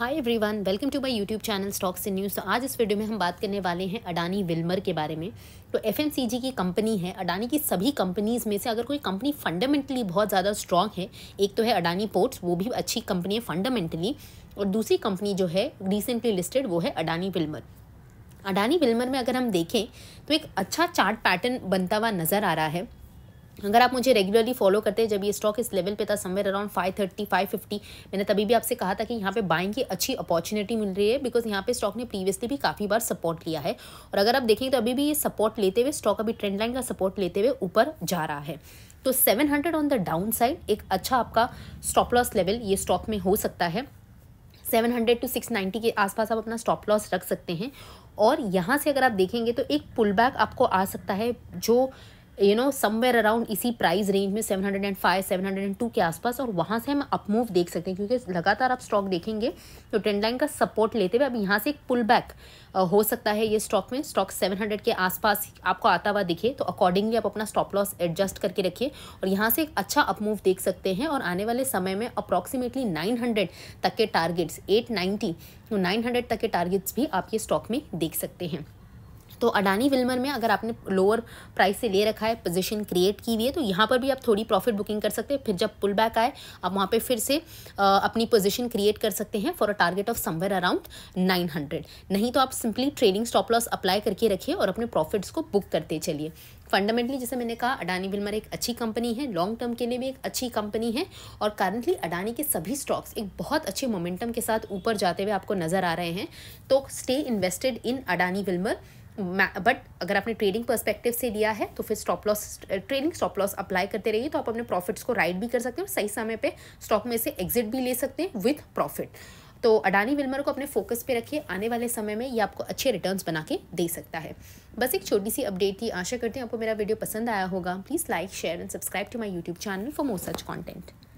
hi everyone welcome to my YouTube channel stocks in news तो आज इस video में हम बात करने वाले हैं अडानी विल्मर के बारे में तो एफ की कंपनी है अडानी की सभी कंपनीज़ में से अगर कोई कंपनी फंडामेंटली बहुत ज़्यादा स्ट्रॉन्ग है एक तो है अडानी पोर्ट्स वो भी अच्छी कंपनी है फंडामेंटली और दूसरी कंपनी जो है रिसेंटली लिस्टेड वो है अडानी विल्मर अडानी विल्मर में अगर हम देखें तो एक अच्छा चार्ट पैटर्न बनता हुआ नज़र आ रहा है अगर आप मुझे रेगुलरली फॉलो करते हैं जब ये स्टॉक इस लेवल पे था समवेयर अराउंड 530 550 मैंने तभी भी आपसे कहा था कि यहाँ पे बाइंग की अच्छी अपॉर्चुनिटी मिल रही है बिकॉज यहाँ पे स्टॉक ने प्रीवियसली भी काफ़ी बार सपोर्ट लिया है और अगर आप देखेंगे तो अभी भी ये सपोर्ट लेते हुए स्टॉक अभी ट्रेंड लाइन का सपोर्ट लेते हुए ऊपर जा रहा है तो seven on the down side एक अच्छा आपका स्टॉप लॉस लेवल ये स्टॉक में हो सकता है सेवन टू सिक्स के आसपास आप अपना स्टॉप लॉस रख सकते हैं और यहाँ से अगर आप देखेंगे तो एक पुल बैक आपको आ सकता है जो यू नो समवेयर अराउंड इसी प्राइस रेंज में 705 702 के आसपास और वहाँ से हम अपमूव देख सकते हैं क्योंकि लगातार आप स्टॉक देखेंगे तो ट्रेंड लाइन का सपोर्ट लेते हुए अब यहाँ से एक पुल बैक हो सकता है ये स्टॉक में स्टॉक 700 के आसपास आपको आता हुआ दिखे तो अकॉर्डिंगली आप अपना स्टॉप लॉस एडजस्ट करके रखिए और यहाँ से एक अच्छा अपमूव देख सकते हैं और आने वाले समय में अप्रॉक्सीमेटली नाइन तक के टारगेट्स एट तो 900 तक के टारगेट्स भी आप ये स्टॉक में देख सकते हैं तो अडानी विल्मर में अगर आपने लोअर प्राइस से ले रखा है पोजीशन क्रिएट की हुई है तो यहाँ पर भी आप थोड़ी प्रॉफिट बुकिंग कर सकते हैं फिर जब पुल बैक आए आप वहाँ पे फिर से आ, अपनी पोजीशन क्रिएट कर सकते हैं for a target of somewhere around 900 नहीं तो आप simply trading stop loss apply करके रखिए और अपने प्रॉफिट्स को बुक करते चलिए फंडामेंटली जैसे मैंने कहा अडानी विल्मर एक अच्छी कंपनी है लॉन्ग टर्म के लिए भी एक अच्छी कंपनी है और करंटली अडानी के सभी स्टॉक्स एक बहुत अच्छे मोमेंटम के साथ ऊपर जाते हुए आपको नज़र आ रहे हैं तो stay invested in Adani Wilmar but अगर आपने ट्रेडिंग परस्पेक्टिव से लिया है तो फिर stop loss trading stop loss apply करते रहिए तो आप अपने प्रॉफिट्स को राइड भी कर सकते हैं सही समय पे स्टॉक में से एग्जिट भी ले सकते हैं विथ प्रॉफिट तो अडानी विल्मर को अपने फोकस पे रखिए आने वाले समय में ये आपको अच्छे रिटर्न्स बना के दे सकता है बस एक छोटी सी अपडेट थी आशा करते हैं आपको मेरा वीडियो पसंद आया होगा please like share and subscribe to my YouTube channel for more such content